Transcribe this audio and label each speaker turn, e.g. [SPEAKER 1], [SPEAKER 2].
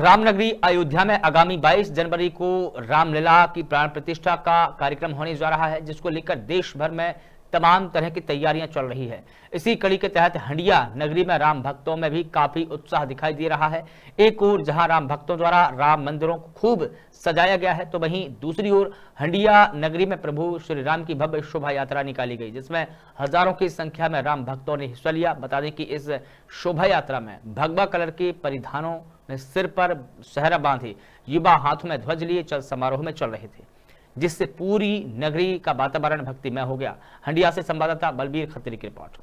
[SPEAKER 1] रामनगरी अयोध्या में आगामी 22 जनवरी को रामलीला की प्राण प्रतिष्ठा का कार्यक्रम होने जा रहा है जिसको लेकर देश भर में तमाम तरह की तैयारियां चल रही है इसी कड़ी के तहत हंडिया नगरी में राम भक्तों में भी काफी उत्साह दिखाई दे रहा है एक ओर जहां राम भक्तों द्वारा राम मंदिरों को खूब सजाया गया है तो वहीं दूसरी ओर हंडिया नगरी में प्रभु श्री राम की भव्य शोभा यात्रा निकाली गई जिसमें हजारों की संख्या में राम भक्तों ने हिस्सा लिया बता दें कि इस शोभा यात्रा में भगवा कलर के परिधानों सिर पर सहरा बांधे युवा हाथ में ध्वज लिए चल समारोह में चल रहे थे जिससे पूरी नगरी का वातावरण भक्तिमय हो गया हंडिया से संवाददाता बलबीर खत्री की रिपोर्ट